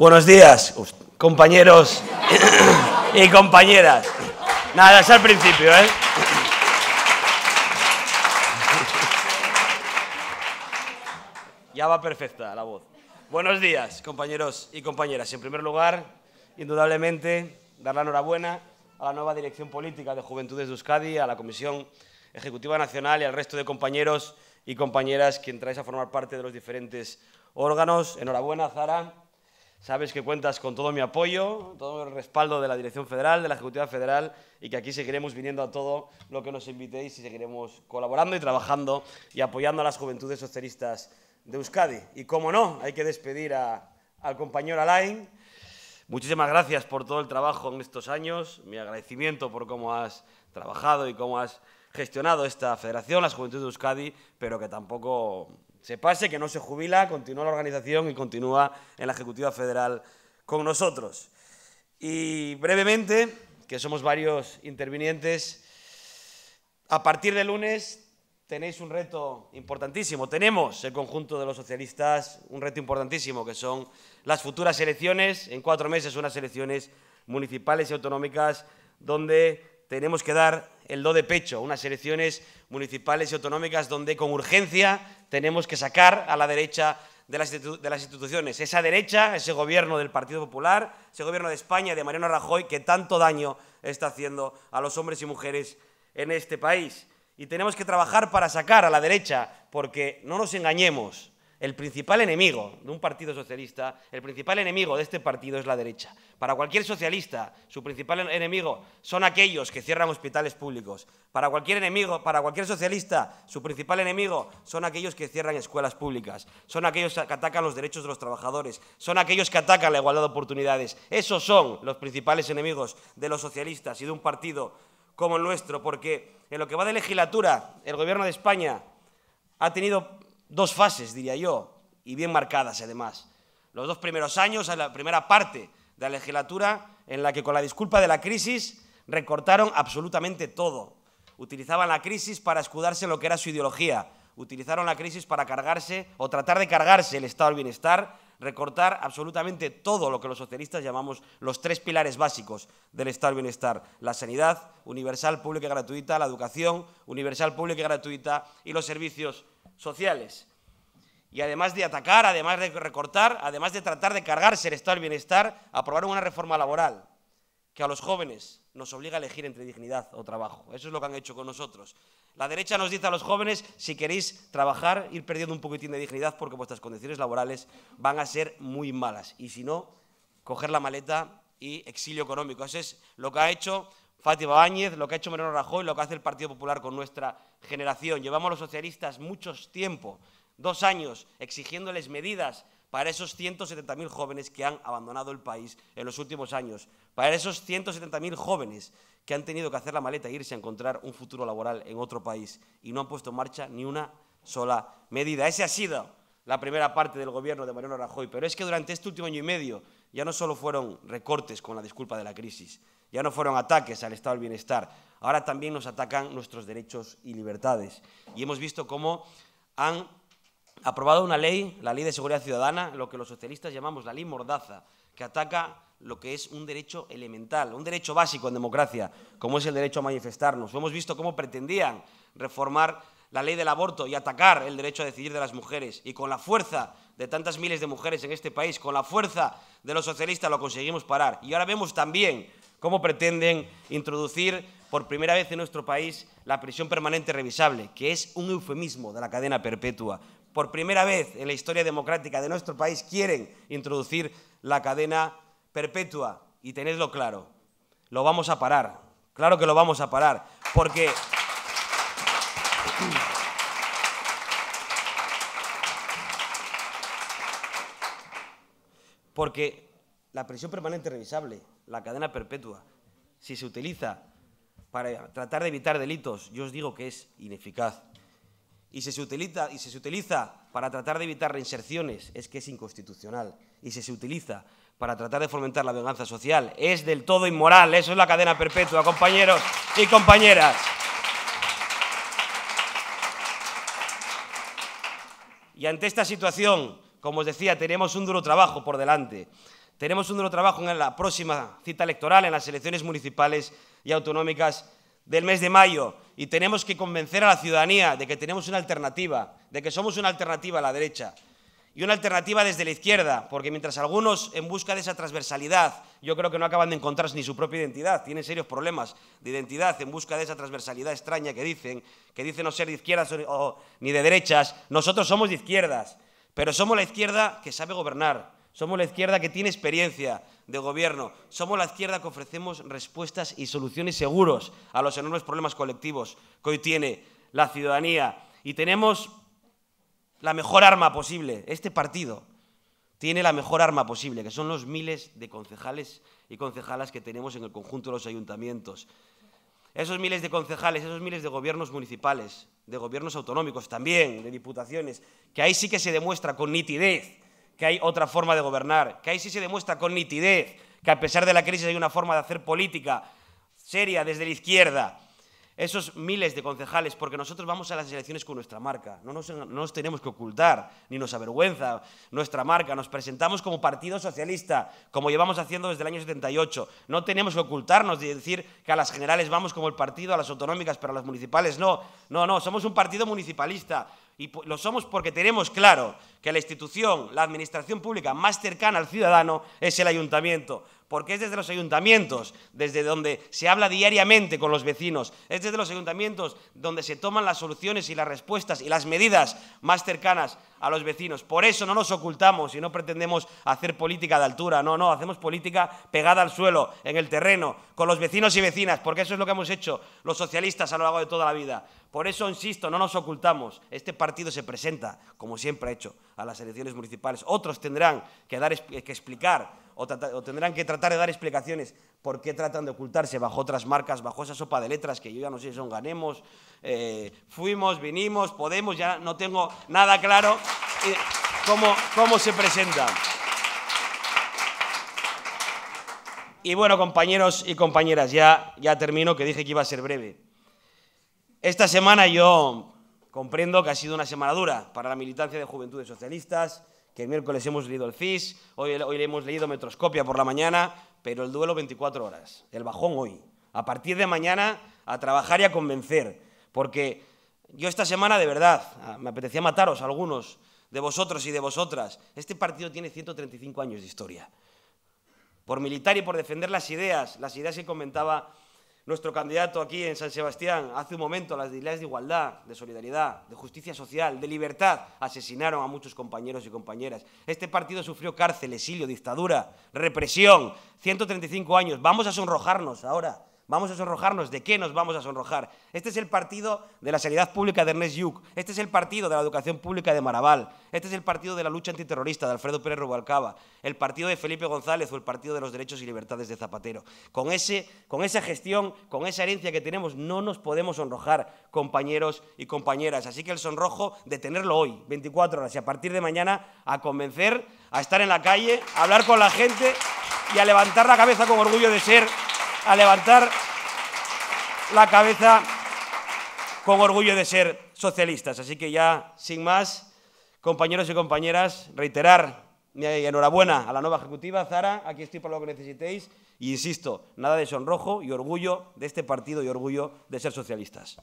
Buenos días, compañeros y compañeras. Nada, es al principio, ¿eh? Ya va perfecta la voz. Buenos días, compañeros y compañeras. En primer lugar, indudablemente, dar la enhorabuena a la nueva Dirección Política de Juventudes de Euskadi, a la Comisión Ejecutiva Nacional y al resto de compañeros y compañeras que entráis a formar parte de los diferentes órganos. Enhorabuena, Zara, Sabes que cuentas con todo mi apoyo, todo el respaldo de la Dirección Federal, de la Ejecutiva Federal y que aquí seguiremos viniendo a todo lo que nos invitéis y seguiremos colaborando y trabajando y apoyando a las juventudes socialistas de Euskadi. Y como no, hay que despedir al compañero Alain. Muchísimas gracias por todo el trabajo en estos años, mi agradecimiento por cómo has trabajado y cómo has gestionado esta federación, las juventudes de Euskadi, pero que tampoco se pase, que no se jubila, continúa la organización y continúa en la Ejecutiva Federal con nosotros. Y brevemente, que somos varios intervinientes, a partir de lunes tenéis un reto importantísimo. Tenemos el conjunto de los socialistas un reto importantísimo, que son las futuras elecciones, en cuatro meses unas elecciones municipales y autonómicas, donde tenemos que dar el do de pecho, unas elecciones municipales y autonómicas donde con urgencia tenemos que sacar a la derecha de las, instituciones. Esa derecha, ese gobierno del Partido Popular, ese gobierno de España, de Mariano Rajoy, que tanto daño está haciendo a los hombres y mujeres en este país. Y tenemos que trabajar para sacar a la derecha, porque no nos engañemos, el principal enemigo de un partido socialista, el principal enemigo de este partido es la derecha. Para cualquier socialista, su principal enemigo son aquellos que cierran hospitales públicos. Para cualquier enemigo, para cualquier socialista, su principal enemigo son aquellos que cierran escuelas públicas, son aquellos que atacan los derechos de los trabajadores, son aquellos que atacan la igualdad de oportunidades. Esos son los principales enemigos de los socialistas y de un partido como el nuestro, porque en lo que va de legislatura, el gobierno de España ha tenido dos fases, diría yo, y bien marcadas además. Los dos primeros años, la primera parte de la legislatura, en la que con la disculpa de la crisis recortaron absolutamente todo. Utilizaban la crisis para escudarse en lo que era su ideología. Utilizaron la crisis para cargarse o tratar de cargarse el estado del bienestar, recortar absolutamente todo lo que los socialistas llamamos los tres pilares básicos del Estado del Bienestar, la sanidad universal, pública y gratuita, la educación universal, pública y gratuita y los servicios sociales. Y además de atacar, además de recortar, además de tratar de cargarse el Estado del Bienestar, aprobaron una reforma laboral que a los jóvenes nos obliga a elegir entre dignidad o trabajo. Eso es lo que han hecho con nosotros. La derecha nos dice a los jóvenes, si queréis trabajar, ir perdiendo un poquitín de dignidad porque vuestras condiciones laborales van a ser muy malas. Y si no, coger la maleta y exilio económico. Eso es lo que ha hecho Fátima Báñez, lo que ha hecho Mariano Rajoy, lo que hace el Partido Popular con nuestra generación. Llevamos los socialistas mucho tiempo, dos años, exigiéndoles medidas para esos 170.000 jóvenes que han abandonado el país en los últimos años, para esos 170.000 jóvenes que han tenido que hacer la maleta e irse a encontrar un futuro laboral en otro país y no han puesto en marcha ni una sola medida. Esa ha sido la primera parte del gobierno de Mariano Rajoy, pero es que durante este último año y medio ya no solo fueron recortes con la disculpa de la crisis, ya no fueron ataques al estado del bienestar, ahora también nos atacan nuestros derechos y libertades. Y hemos visto cómo han aprobado una ley, la Ley de Seguridad Ciudadana, lo que los socialistas llamamos la Ley Mordaza, que ataca lo que es un derecho elemental, un derecho básico en democracia, como es el derecho a manifestarnos. Hemos visto cómo pretendían reformar la ley del aborto y atacar el derecho a decidir de las mujeres. Y con la fuerza de tantas miles de mujeres en este país, con la fuerza de los socialistas lo conseguimos parar. Y ahora vemos también ¿Cómo pretenden introducir por primera vez en nuestro país la prisión permanente revisable, que es un eufemismo de la cadena perpetua? Por primera vez en la historia democrática de nuestro país quieren introducir la cadena perpetua. Y tenedlo claro, lo vamos a parar. Claro que lo vamos a parar, porque... Porque la prisión permanente revisable, la cadena perpetua, si se utiliza para tratar de evitar delitos, yo os digo que es ineficaz. Y si se utiliza, y se utiliza para tratar de evitar reinserciones, es que es inconstitucional. Y si se utiliza para tratar de fomentar la venganza social, es del todo inmoral. Eso es la cadena perpetua, compañeros y compañeras. Y ante esta situación, como os decía, tenemos un duro trabajo por delante. Tenemos un duro trabajo en la próxima cita electoral, en las elecciones municipales y autonómicas del mes de mayo, y tenemos que convencer a la ciudadanía de que tenemos una alternativa, de que somos una alternativa a la derecha y una alternativa desde la izquierda, porque mientras algunos en busca de esa transversalidad, yo creo que no acaban de encontrar ni su propia identidad, tienen serios problemas de identidad en busca de esa transversalidad extraña que dicen, que dicen no ser de izquierdas ni de derechas, nosotros somos de izquierdas, pero somos la izquierda que sabe gobernar, somos la izquierda que tiene experiencia de gobierno. Somos la izquierda que ofrecemos respuestas y soluciones seguros a los enormes problemas colectivos que hoy tiene la ciudadanía. Y tenemos la mejor arma posible. Este partido tiene la mejor arma posible, que son los miles de concejales y concejalas que tenemos en el conjunto de los ayuntamientos. Esos miles de concejales, esos miles de gobiernos municipales, de gobiernos autonómicos también, de diputaciones, que ahí sí que se demuestra con nitidez que hay otra forma de gobernar, que ahí sí se demuestra con nitidez que a pesar de la crisis hay una forma de hacer política seria desde la izquierda. Esos miles de concejales, porque nosotros vamos a las elecciones con nuestra marca, no nos, tenemos que ocultar, ni nos avergüenza nuestra marca, nos presentamos como Partido Socialista, como llevamos haciendo desde el año 78, no tenemos que ocultarnos y decir que a las generales vamos como el partido, a las autonómicas, pero a las municipales no, no, no, somos un partido municipalista, y lo somos porque tenemos claro que la institución, la administración pública más cercana al ciudadano es el ayuntamiento porque es desde los ayuntamientos, desde donde se habla diariamente con los vecinos, es desde los ayuntamientos donde se toman las soluciones y las respuestas y las medidas más cercanas a los vecinos. Por eso no nos ocultamos y no pretendemos hacer política de altura, no, no, hacemos política pegada al suelo, en el terreno, con los vecinos y vecinas, porque eso es lo que hemos hecho los socialistas a lo largo de toda la vida. Por eso, insisto, no nos ocultamos. Este partido se presenta, como siempre ha hecho, a las elecciones municipales. Otros tendrán que, dar, que explicar o, tendrán que tratar de dar explicaciones por qué tratan de ocultarse bajo otras marcas, bajo esa sopa de letras que yo ya no sé si son ganemos, eh, fuimos, vinimos, podemos, ya no tengo nada claro eh, cómo, se presenta. Y bueno, compañeros y compañeras, ya, ya termino, que dije que iba a ser breve. Esta semana yo comprendo que ha sido una semana dura para la militancia de Juventudes Socialistas, que el miércoles hemos leído el CIS, hoy, hoy le hemos leído Metroscopia por la mañana, pero el duelo 24 horas, el bajón hoy. A partir de mañana a trabajar y a convencer, porque yo esta semana de verdad ah, me apetecía mataros algunos de vosotros y de vosotras. Este partido tiene 135 años de historia. Por militar y por defender las ideas, las ideas que comentaba nuestro candidato aquí en San Sebastián hace un momento, las ideas de igualdad, de solidaridad, de justicia social, de libertad, asesinaron a muchos compañeros y compañeras. Este partido sufrió cárcel, exilio, dictadura, represión, 135 años. Vamos a sonrojarnos ahora Vamos a sonrojarnos. ¿De qué nos vamos a sonrojar? Este es el partido de la sanidad pública de Ernest Yuc. Este es el partido de la educación pública de Maraval. Este es el partido de la lucha antiterrorista de Alfredo Pérez Rubalcaba. El partido de Felipe González o el partido de los derechos y libertades de Zapatero. Con, esa gestión, con esa herencia que tenemos, no nos podemos sonrojar, compañeros y compañeras. Así que el sonrojo, de tenerlo hoy, 24 horas, y a partir de mañana a convencer, a estar en la calle, a hablar con la gente y a levantar la cabeza con orgullo de ser a levantar la cabeza con orgullo de ser socialistas. Así que ya, sin más, compañeros y compañeras, reiterar mi enhorabuena a la nueva ejecutiva, Zara, aquí estoy para lo que necesitéis. Y insisto, nada de sonrojo y orgullo de este partido y orgullo de ser socialistas.